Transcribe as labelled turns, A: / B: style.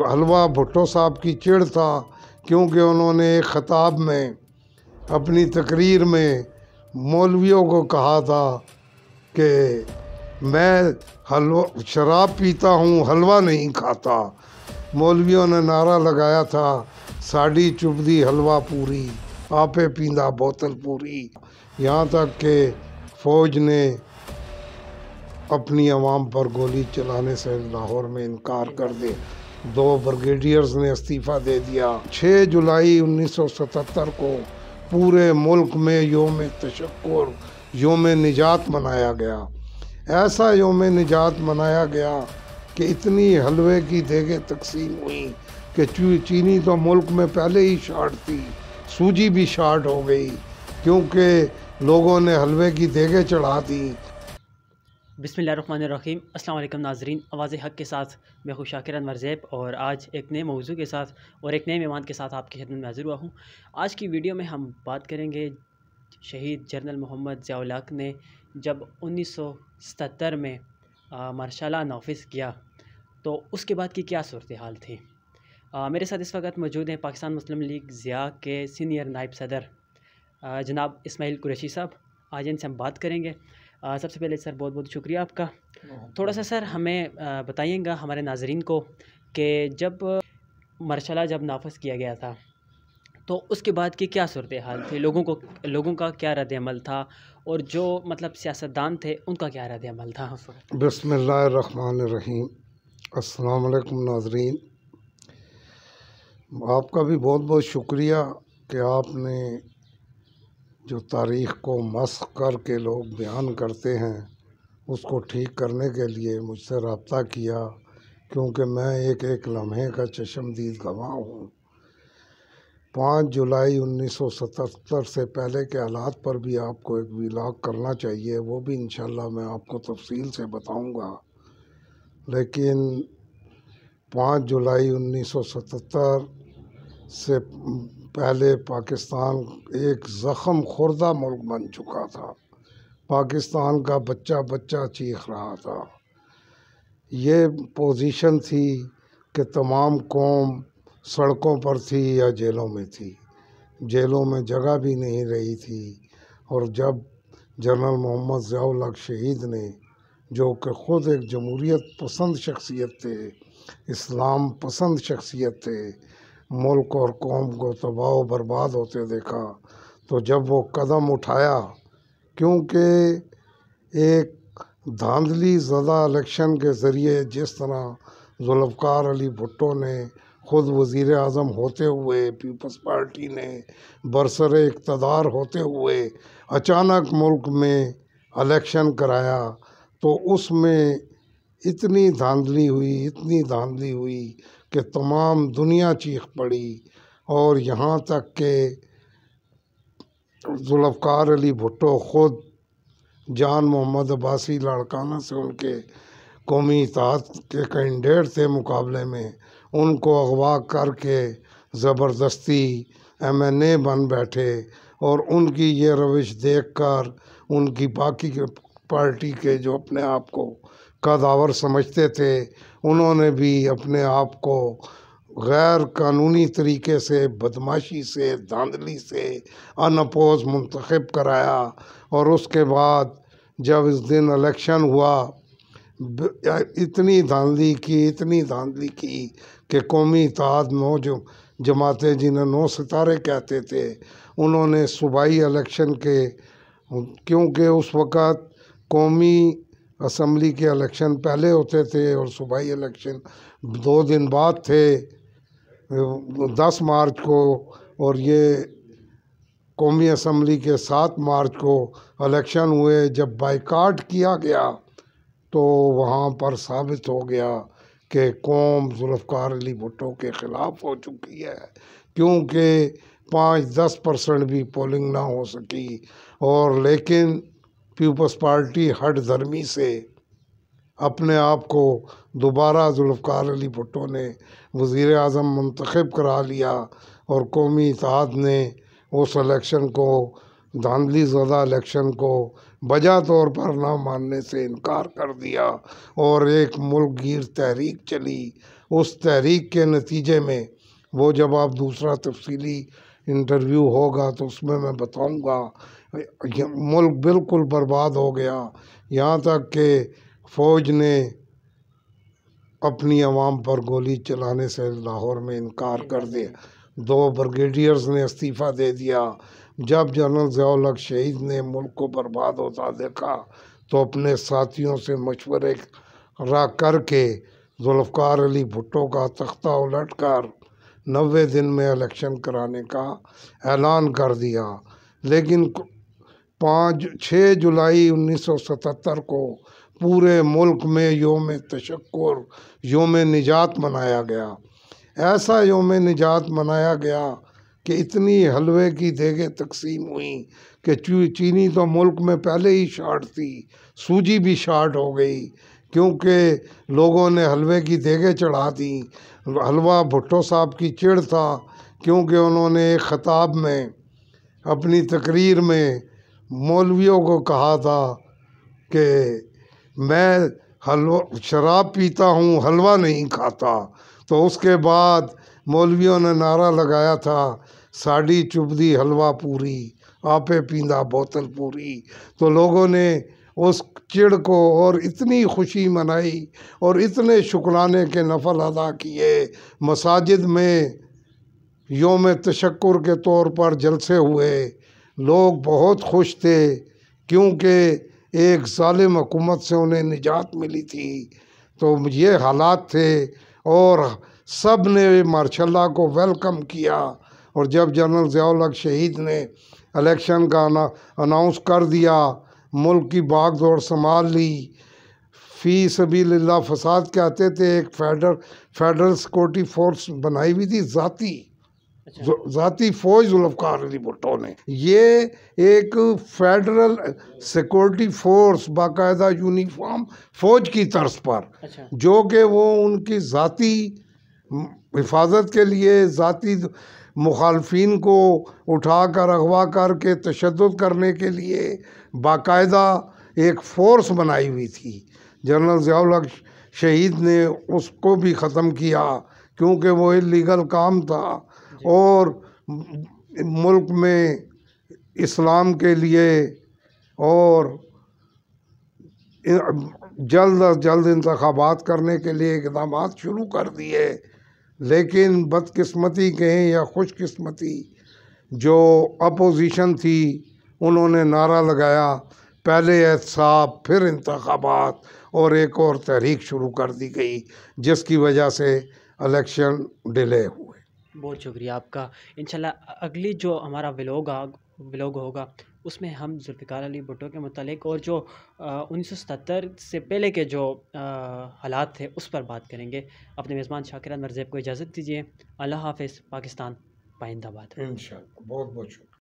A: हलवा भुट्टो साहब की चिड़ था क्योंकि उन्होंने एक ख़ताब में अपनी तकरीर में मौलवियों को कहा था कि मैं हलवा शराब पीता हूँ हलवा नहीं खाता मौलवियों ने नारा लगाया था साड़ी चुभदी हलवा पूरी आपे पींदा बोतल पूरी यहाँ तक कि फौज ने अपनी आवाम पर गोली चलाने से लाहौर में इनकार कर दिया दो ब्रिगेडियर्स ने इस्तीफ़ा दे दिया 6 जुलाई 1977 को पूरे मुल्क में योम तशक्र योम निजात मनाया गया ऐसा योम निजात मनाया गया कि इतनी हलवे की देगें तकसीम हुई कि चीनी तो मुल्क में पहले ही शार्ट थी सूजी भी शार्ट हो गई क्योंकि लोगों ने हलवे की देगें चढ़ा दी
B: बिसमीम अल्लाम नाजरीन आवाज़ हक़ के साथ मैं खुश शाकिर अनवर ज़ैब और आज एक नए मौजू के साथ और एक नए मेहमान के साथ आपकी खिदमत में हाजिर हुआ हूँ आज की वीडियो में हम बात करेंगे शहीद जनरल मोहम्मद ज़ियालाक ने जब 1977 में मारशाला नाफिस किया तो उसके बाद की क्या सूरत हाल थी आ, मेरे साथ इस वक्त मौजूद हैं पाकिस्तान मुस्लिम लीग ज़िया के सीनियर नायब सदर जनाब इसमाइल कुरैशी साहब आज इनसे हम बात करेंगे सबसे पहले सर बहुत बहुत शुक्रिया आपका थोड़ा सा सर हमें बताइएगा हमारे नाजरन को कि जब मरशला जब नाफज किया गया था तो उसके बाद की क्या सूरत हाल थी लोगों को लोगों का क्या रद्द अमल था और जो मतलब सियासतदान थे उनका क्या रद्द अमल था
A: बसमीम अल्लाम नाजरीन आपका भी बहुत बहुत शुक्रिया कि आपने जो तारीख़ को मस्ख़ करके लोग बयान करते हैं उसको ठीक करने के लिए मुझसे रब्ता किया क्योंकि मैं एक एक लम्हे का चशमदीद गवाह हूँ पाँच जुलाई 1977 से पहले के हालात पर भी आपको एक विलाग करना चाहिए वो भी इन मैं आपको तफसील से बताऊंगा लेकिन पाँच जुलाई 1977 से पहले पाकिस्तान एक ज़ख़म खुर्दा मुल्क बन चुका था पाकिस्तान का बच्चा बच्चा चीख रहा था ये पोजीशन थी कि तमाम कौम सड़कों पर थी या जेलों में थी जेलों में जगह भी नहीं रही थी और जब जनरल मोहम्मद ज़ियाउल शहीद ने जो कि ख़ुद एक जमहूरीत पसंद शख्सियत थे इस्लाम पसंद शख्सियत थे मुल्क और कौम को तबाह बर्बाद होते देखा तो जब वो कदम उठाया क्योंकि एक धांधली ज़दा इलेक्शन के ज़रिए जिस तरह जुल्फ़ार अली भुट्टो ने ख़ुद वज़ी अजम होते हुए पीपल्स पार्टी ने बरसर इकतदार होते हुए अचानक मुल्क में इलेक्शन कराया तो उसमें इतनी धांधली हुई इतनी धांधली हुई कि तमाम दुनिया चीख पड़ी और यहाँ तक के जुल्फार अली भुट्टो ख़ुद जान मोहम्मद अब्बासी लाड़काना से उनके कौमी इतिहास के कैंडेट थे मुकाबले में उनको अगवा करके ज़बरदस्ती एम एन ए बन बैठे और उनकी ये रविश देख कर उनकी बाकी के पार्टी के जो अपने आप को कदावर समझते थे उन्होंने भी अपने आप को गैर कानूनी तरीके से बदमाशी से धांधली से अनपोज मंतखब कराया और उसके बाद जब इस दिन इलेक्शन हुआ इतनी धांधली की इतनी धांधली की कि कौमी इतिहाद नौ जो जमातें जिन्हें नौ सितारे कहते थे उन्होंने सूबाई इलेक्शन के क्योंकि उस वक़्त कौमी असम्बली के इलेक्शन पहले होते थे और सूबाई इलेक्शन दो दिन बाद थे दस मार्च को और ये कौमी असम्बली के सात मार्च को इलेक्शन हुए जब बाइकाट किया गया तो वहाँ पर साबित हो गया कि कौम जुल्फ़ार अली भुट्टो के ख़िलाफ़ हो चुकी है क्योंकि पाँच दस परसेंट भी पोलिंग ना हो सकी और लेकिन पीपल्स पार्टी हट धर्मी से अपने आप को दोबारा जुल्फ़ार अली भुट्टो ने वज़ी अजम मंतखब करा लिया और कौमी इतिहाद ने उस इलेक्शन को धांधली जदा इलेक्शन को बजा तौर पर ना मानने से इनकार कर दिया और एक मुल्कगीर तहरीक चली उस तहरीक के नतीजे में वो जब आप दूसरा तफसली इंटरव्यू होगा तो उसमें मैं बताऊँगा मुल्क बिल्कुल बर्बाद हो गया यहाँ तक कि फ़ौज ने अपनी आवाम पर गोली चलाने से लाहौर में इनकार कर दिया दो ब्रिगेडियर्स ने इस्तीफ़ा दे दिया जब जनरल ज़ियालक शहीद ने मुल्क को बर्बाद होता देखा तो अपने साथियों से मशवरे रा करके जुल्फ़ार अली भुट्टो का तख्ता उलट कर नबे दिन में इलेक्शन कराने का ऐलान कर दिया लेकिन पाँच छः जुलाई 1977 को पूरे मुल्क में योम तशक्र योम निजात मनाया गया ऐसा योम निजात मनाया गया कि इतनी हलवे की देगें तकसीम हुई कि चीनी तो मुल्क में पहले ही शार्ट थी सूजी भी शार्ट हो गई क्योंकि लोगों ने हलवे की देगें चढ़ा दी हलवा भुट्टो साहब की चिड़ था क्योंकि उन्होंने एक ख़ताब में अपनी तकरीर में मौलवियों को कहा था कि मैं हलवा शराब पीता हूँ हलवा नहीं खाता तो उसके बाद मौलवियों ने नारा लगाया था साड़ी चुभदी हलवा पूरी आपे पींदा बोतल पूरी तो लोगों ने उस चिड़ को और इतनी खुशी मनाई और इतने शुक्राने के नफल अदा किए मसाजिद में योम तशक्र के तौर पर जलसे हुए लोग बहुत खुश थे क्योंकि एक ालिम हुकूमत से उन्हें निजात मिली थी तो ये हालात थे और सब ने मार्शाला को वेलकम किया और जब जनरल ज़ियाल शहीद ने इलेक्शन का अनाउंस कर दिया मुल्क की बाग दौड़ संभाल ली फ़ी सभी फसाद के आते थे एक फेडर फेडरल सिक्योरिटी फोर्स बनाई हुई थी ज़ाती अच्छा। जाती फौज जुल्फकार अली भुट्टो ने ये एक फेडरल सिक्योरिटी फोर्स बाकायदा यूनिफॉर्म फौज की तर्ज पर अच्छा। जो कि वो उनकी ज़ाती हिफाजत के लिए ज़ाती मुखालफी को उठा कर अगवा करके तशद करने के लिए बाकायदा एक फोर्स बनाई हुई थी जनरल जयाल शहीद ने उसको भी ख़त्म किया क्योंकि वो इलीगल काम था और मुल्क में इस्लाम के लिए और जल्द अज जल्द इंतबात करने के लिए इकदाम शुरू कर दिए लेकिन बदकस्मती कहें या खुशकस्मती जो अपोजिशन थी उन्होंने नारा लगाया पहले एहसाब फिर इंतबात और एक और तहरीक शुरू कर दी गई जिसकी वजह से इलेक्शन डिले हुआ
B: बहुत शुक्रिया आपका इंशाल्लाह अगली जो हमारा व्लॉग व्लॉग होगा उसमें हम जुल्फ़िकार अली भुट्टो के मतलब और जो उन्नीस से पहले के जो हालात थे उस पर बात करेंगे अपने मेज़बान शाकिरान मरजेब को इजाज़त दीजिए अल्लाह हाफिज़ पाकिस्तान पाइंदाबाद इन
A: बहुत बहुत शुक्रिया